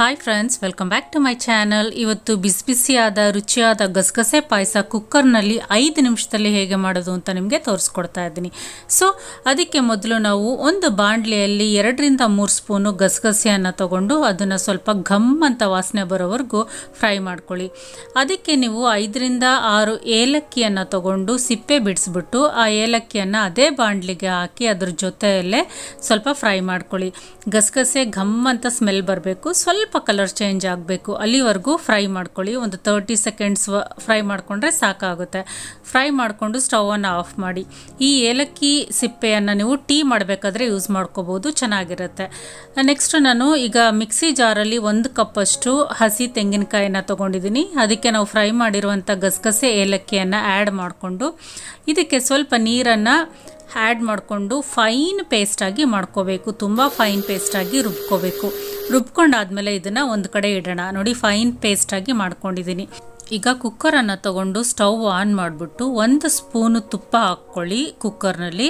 hi friends welcome back to my channel ಇವತ್ತು ಬಿಸಿ ಬಿಸಿಯಾದ ರುಚಿಯಾದ ಗಸಗಸೆ ಪಾಯಸ ಕುಕ್ಕರ್ನಲ್ಲಿ ಐದು ನಿಮಿಷದಲ್ಲಿ ಹೇಗೆ ಮಾಡೋದು ಅಂತ ನಿಮಗೆ ತೋರಿಸ್ಕೊಡ್ತಾ ಇದ್ದೀನಿ ಸೊ ಅದಕ್ಕೆ ಮೊದಲು ನಾವು ಒಂದು ಬಾಣಲೆಯಲ್ಲಿ ಎರಡರಿಂದ ಮೂರು ಸ್ಪೂನು ಗಸಗಸೆಯನ್ನು ತಗೊಂಡು ಅದನ್ನು ಸ್ವಲ್ಪ ಘಮ್ ಅಂತ ವಾಸನೆ ಬರೋವರೆಗೂ ಫ್ರೈ ಮಾಡ್ಕೊಳ್ಳಿ ಅದಕ್ಕೆ ನೀವು ಐದರಿಂದ ಆರು ಏಲಕ್ಕಿಯನ್ನು ತಗೊಂಡು ಸಿಪ್ಪೆ ಬಿಡಿಸ್ಬಿಟ್ಟು ಆ ಏಲಕ್ಕಿಯನ್ನು ಅದೇ ಬಾಣಲಿಗೆ ಹಾಕಿ ಅದ್ರ ಜೊತೆಯಲ್ಲೇ ಸ್ವಲ್ಪ ಫ್ರೈ ಮಾಡ್ಕೊಳ್ಳಿ ಗಸಗಸೆ ಘಮ್ ಅಂತ ಸ್ಮೆಲ್ ಬರಬೇಕು ಸ್ವಲ್ಪ ಸ್ವಲ್ಪ ಕಲರ್ ಚೇಂಜ್ ಆಗಬೇಕು ಅಲ್ಲಿವರೆಗೂ ಫ್ರೈ ಮಾಡ್ಕೊಳ್ಳಿ ಒಂದು ತರ್ಟಿ ಸೆಕೆಂಡ್ಸ್ ಫ್ರೈ ಮಾಡಿಕೊಂಡ್ರೆ ಸಾಕಾಗುತ್ತೆ ಫ್ರೈ ಮಾಡಿಕೊಂಡು ಸ್ಟವನ್ನು ಆಫ್ ಮಾಡಿ ಈ ಏಲಕ್ಕಿ ಸಿಪ್ಪೆಯನ್ನು ನೀವು ಟೀ ಮಾಡಬೇಕಾದ್ರೆ ಯೂಸ್ ಮಾಡ್ಕೋಬೋದು ಚೆನ್ನಾಗಿರುತ್ತೆ ನೆಕ್ಸ್ಟ್ ನಾನು ಈಗ ಮಿಕ್ಸಿ ಜಾರಲ್ಲಿ ಒಂದು ಕಪ್ಪಷ್ಟು ಹಸಿ ತೆಂಗಿನಕಾಯಿನ ತೊಗೊಂಡಿದ್ದೀನಿ ಅದಕ್ಕೆ ನಾವು ಫ್ರೈ ಮಾಡಿರುವಂಥ ಗಸಗಸೆ ಏಲಕ್ಕಿಯನ್ನು ಆ್ಯಡ್ ಮಾಡಿಕೊಂಡು ಇದಕ್ಕೆ ಸ್ವಲ್ಪ ನೀರನ್ನು ಆ್ಯಡ್ ಮಾಡಿಕೊಂಡು ಫೈನ್ ಪೇಸ್ಟಾಗಿ ಮಾಡ್ಕೋಬೇಕು ತುಂಬ ಫೈನ್ ಪೇಸ್ಟಾಗಿ ರುಬ್ಕೋಬೇಕು ರುಬ್ಕೊಂಡಾದಮೇಲೆ ಇದನ್ನು ಒಂದು ಕಡೆ ಇಡೋಣ ನೋಡಿ ಫೈನ್ ಪೇಸ್ಟಾಗಿ ಮಾಡ್ಕೊಂಡಿದ್ದೀನಿ ಈಗ ಕುಕ್ಕರನ್ನು ತಗೊಂಡು ಸ್ಟವ್ ಆನ್ ಮಾಡಿಬಿಟ್ಟು ಒಂದು ಸ್ಪೂನು ತುಪ್ಪ ಹಾಕ್ಕೊಳ್ಳಿ ಕುಕ್ಕರ್ನಲ್ಲಿ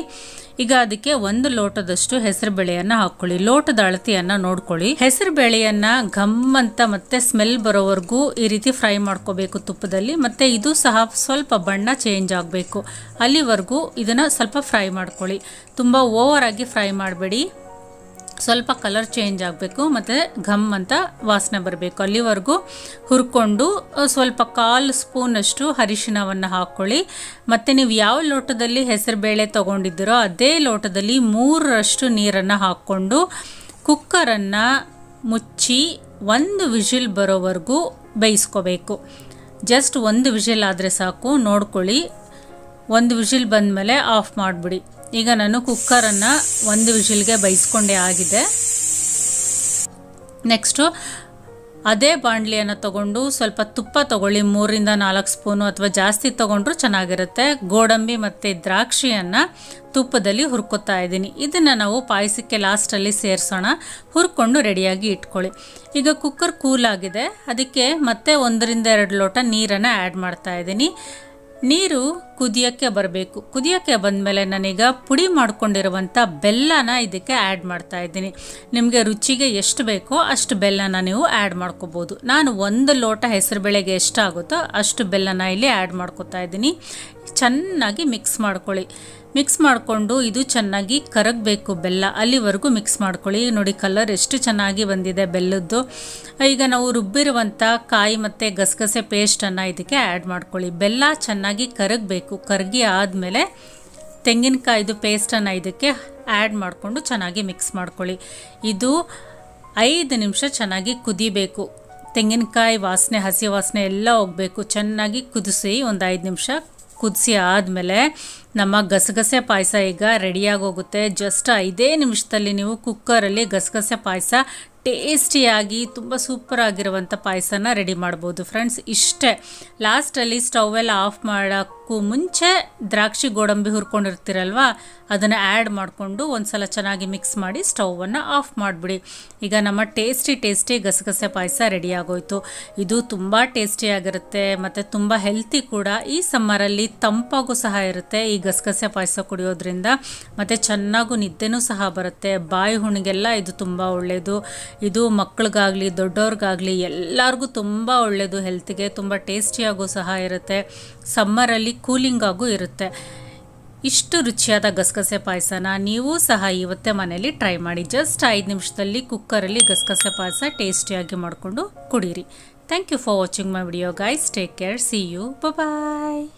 ಈಗ ಅದಕ್ಕೆ ಒಂದು ಲೋಟದಷ್ಟು ಹೆಸರು ಬೇಳೆಯನ್ನು ಹಾಕ್ಕೊಳ್ಳಿ ಲೋಟದ ಅಳತಿಯನ್ನು ನೋಡ್ಕೊಳ್ಳಿ ಹೆಸರು ಬೇಳೆಯನ್ನು ಘಮ್ ಅಂತ ಮತ್ತೆ ಸ್ಮೆಲ್ ಬರೋವರೆಗೂ ಈ ರೀತಿ ಫ್ರೈ ಮಾಡ್ಕೋಬೇಕು ತುಪ್ಪದಲ್ಲಿ ಮತ್ತು ಇದು ಸಹ ಸ್ವಲ್ಪ ಬಣ್ಣ ಚೇಂಜ್ ಆಗಬೇಕು ಅಲ್ಲಿವರೆಗೂ ಇದನ್ನು ಸ್ವಲ್ಪ ಫ್ರೈ ಮಾಡ್ಕೊಳ್ಳಿ ತುಂಬ ಓವರಾಗಿ ಫ್ರೈ ಮಾಡಬೇಡಿ ಸ್ವಲ್ಪ ಕಲರ್ ಚೇಂಜ್ ಆಗಬೇಕು ಮತ್ತು ಘಮ್ ಅಂತ ವಾಸನೆ ಬರಬೇಕು ಅಲ್ಲಿವರೆಗೂ ಹುರ್ಕೊಂಡು ಸ್ವಲ್ಪ ಕಾಲು ಸ್ಪೂನಷ್ಟು ಅರಿಶಿನವನ್ನು ಹಾಕ್ಕೊಳ್ಳಿ ಮತ್ತು ನೀವು ಯಾವ ಲೋಟದಲ್ಲಿ ಹೆಸರುಬೇಳೆ ತೊಗೊಂಡಿದ್ದೀರೋ ಅದೇ ಲೋಟದಲ್ಲಿ ಮೂರರಷ್ಟು ನೀರನ್ನು ಹಾಕ್ಕೊಂಡು ಕುಕ್ಕರನ್ನು ಮುಚ್ಚಿ ಒಂದು ವಿಷಿಲ್ ಬರೋವರೆಗೂ ಬೇಯಿಸ್ಕೋಬೇಕು ಜಸ್ಟ್ ಒಂದು ವಿಷಿಲ್ ಆದರೆ ಸಾಕು ನೋಡ್ಕೊಳ್ಳಿ ಒಂದು ವಿಷಿಲ್ ಬಂದಮೇಲೆ ಆಫ್ ಮಾಡಿಬಿಡಿ ಈಗ ನಾನು ಕುಕ್ಕರನ್ನು ಒಂದು ವಿಷಿಲ್ಗೆ ಬೈಸ್ಕೊಂಡೆ ಆಗಿದೆ ನೆಕ್ಸ್ಟು ಅದೇ ಬಾಣಲಿಯನ್ನು ತಗೊಂಡು ಸ್ವಲ್ಪ ತುಪ್ಪ ತಗೊಳ್ಳಿ ಮೂರಿಂದ ನಾಲ್ಕು ಸ್ಪೂನು ಅಥವಾ ಜಾಸ್ತಿ ತೊಗೊಂಡ್ರೂ ಚೆನ್ನಾಗಿರುತ್ತೆ ಗೋಡಂಬಿ ಮತ್ತು ದ್ರಾಕ್ಷಿಯನ್ನು ತುಪ್ಪದಲ್ಲಿ ಹುರ್ಕೊತಾ ಇದ್ದೀನಿ ಇದನ್ನು ನಾವು ಪಾಯಸಕ್ಕೆ ಲಾಸ್ಟಲ್ಲಿ ಸೇರಿಸೋಣ ಹುರ್ಕೊಂಡು ರೆಡಿಯಾಗಿ ಇಟ್ಕೊಳ್ಳಿ ಈಗ ಕುಕ್ಕರ್ ಕೂಲಾಗಿದೆ ಅದಕ್ಕೆ ಮತ್ತೆ ಒಂದರಿಂದ ಎರಡು ಲೋಟ ನೀರನ್ನು ಆ್ಯಡ್ ಮಾಡ್ತಾ ಇದ್ದೀನಿ ನೀರು ಕುದಿಯೋಕ್ಕೆ ಬರಬೇಕು ಕುದಿಯೋಕ್ಕೆ ಬಂದಮೇಲೆ ನಾನೀಗ ಪುಡಿ ಮಾಡ್ಕೊಂಡಿರುವಂಥ ಬೆಲ್ಲನ ಇದಕ್ಕೆ ಆ್ಯಡ್ ಮಾಡ್ತಾ ಇದ್ದೀನಿ ನಿಮಗೆ ರುಚಿಗೆ ಎಷ್ಟು ಬೇಕೋ ಅಷ್ಟು ಬೆಲ್ಲನ ನೀವು ಆ್ಯಡ್ ಮಾಡ್ಕೋಬೋದು ನಾನು ಒಂದು ಲೋಟ ಹೆಸರು ಬೆಳೆಗೆ ಎಷ್ಟಾಗುತ್ತೋ ಅಷ್ಟು ಬೆಲ್ಲನ ಇಲ್ಲಿ ಆ್ಯಡ್ ಮಾಡ್ಕೋತಾ ಇದ್ದೀನಿ ಚೆನ್ನಾಗಿ ಮಿಕ್ಸ್ ಮಾಡ್ಕೊಳ್ಳಿ ಮಿಕ್ಸ್ ಮಾಡಿಕೊಂಡು ಇದು ಚೆನ್ನಾಗಿ ಕರಗಬೇಕು ಬೆಲ್ಲ ಅಲ್ಲಿವರೆಗೂ ಮಿಕ್ಸ್ ಮಾಡ್ಕೊಳ್ಳಿ ನೋಡಿ ಕಲರ್ ಎಷ್ಟು ಚೆನ್ನಾಗಿ ಬಂದಿದೆ ಬೆಲ್ಲದ್ದು ಈಗ ನಾವು ರುಬ್ಬಿರುವಂಥ ಕಾಯಿ ಮತ್ತು ಗಸಗಸೆ ಪೇಸ್ಟನ್ನು ಇದಕ್ಕೆ ಆ್ಯಡ್ ಮಾಡ್ಕೊಳ್ಳಿ ಬೆಲ್ಲ ಚೆನ್ನಾಗಿ ಕರಗಬೇಕು ಕರಿಬೇಕು ಕರಗಿ ಆದಮೇಲೆ ತೆಂಗಿನಕಾಯಿದು ಪೇಸ್ಟನ್ನು ಇದಕ್ಕೆ ಆ್ಯಡ್ ಮಾಡಿಕೊಂಡು ಚೆನ್ನಾಗಿ ಮಿಕ್ಸ್ ಮಾಡ್ಕೊಳ್ಳಿ ಇದು ಐದು ನಿಮಿಷ ಚೆನ್ನಾಗಿ ಕುದಿಬೇಕು ತೆಂಗಿನಕಾಯಿ ವಾಸನೆ ಹಸಿ ವಾಸನೆ ಎಲ್ಲ ಹೋಗಬೇಕು ಚೆನ್ನಾಗಿ ಕುದಿಸಿ ಒಂದು ಐದು ನಿಮಿಷ ಕುದಿಸಿ ಆದಮೇಲೆ ನಮ್ಮ ಗಸಗಸೆ ಪಾಯಸ ಈಗ ರೆಡಿಯಾಗೋಗುತ್ತೆ ಜಸ್ಟ್ ಐದೇ ನಿಮಿಷದಲ್ಲಿ ನೀವು ಕುಕ್ಕರಲ್ಲಿ ಗಸಗಸೆ ಪಾಯಸ ಟೇಸ್ಟಿಯಾಗಿ ತುಂಬ ಸೂಪರ್ ಆಗಿರುವಂಥ ಪಾಯಸನ ರೆಡಿ ಮಾಡ್ಬೋದು ಫ್ರೆಂಡ್ಸ್ ಇಷ್ಟೇ ಲಾಸ್ಟಲ್ಲಿ ಸ್ಟವೆಲ್ಲ ಆಫ್ ಮಾಡೋಕ್ಕೂ ಮುಂಚೆ ದ್ರಾಕ್ಷಿ ಗೋಡಂಬಿ ಹುರ್ಕೊಂಡಿರ್ತೀರಲ್ವ ಅದನ್ನು ಆ್ಯಡ್ ಮಾಡಿಕೊಂಡು ಒಂದು ಸಲ ಚೆನ್ನಾಗಿ ಮಿಕ್ಸ್ ಮಾಡಿ ಸ್ಟವನ್ನು ಆಫ್ ಮಾಡಿಬಿಡಿ ಈಗ ನಮ್ಮ ಟೇಸ್ಟಿ ಟೇಸ್ಟಿ ಗಸಗಸೆ ಪಾಯಸ ರೆಡಿ ಆಗೋಯ್ತು ಇದು ತುಂಬ ಟೇಸ್ಟಿಯಾಗಿರುತ್ತೆ ಮತ್ತು ತುಂಬ ಹೆಲ್ತಿ ಕೂಡ ಈ ಸಮ್ಮರಲ್ಲಿ ತಂಪಾಗೂ ಸಹ ಇರುತ್ತೆ ಈ ಈ ಗಸಗಸೆ ಪಾಯಸ ಕುಡಿಯೋದ್ರಿಂದ ಮತ್ತು ಚೆನ್ನಾಗೂ ನಿದ್ದೆನೂ ಸಹ ಬರುತ್ತೆ ಬಾಯಿ ಹುಣಿಗೆಲ್ಲ ಇದು ತುಂಬ ಒಳ್ಳೆಯದು ಇದು ಮಕ್ಳಿಗಾಗಲಿ ದೊಡ್ಡವ್ರಿಗಾಗಲಿ ಎಲ್ಲರಿಗೂ ತುಂಬ ಒಳ್ಳೆಯದು ಹೆಲ್ತ್ಗೆ ತುಂಬ ಟೇಸ್ಟಿಯಾಗೂ ಸಹ ಇರುತ್ತೆ ಸಮ್ಮರಲ್ಲಿ ಕೂಲಿಂಗಾಗೂ ಇರುತ್ತೆ ಇಷ್ಟು ರುಚಿಯಾದ ಗಸಗಸೆ ಪಾಯಸನ ನೀವು ಸಹ ಇವತ್ತೇ ಮನೇಲಿ ಟ್ರೈ ಮಾಡಿ ಜಸ್ಟ್ ಐದು ನಿಮಿಷದಲ್ಲಿ ಕುಕ್ಕರಲ್ಲಿ ಗಸಗಸೆ ಪಾಯಸ ಟೇಸ್ಟಿಯಾಗಿ ಮಾಡಿಕೊಂಡು ಕುಡೀರಿ thank you for watching my video guys take care see you bye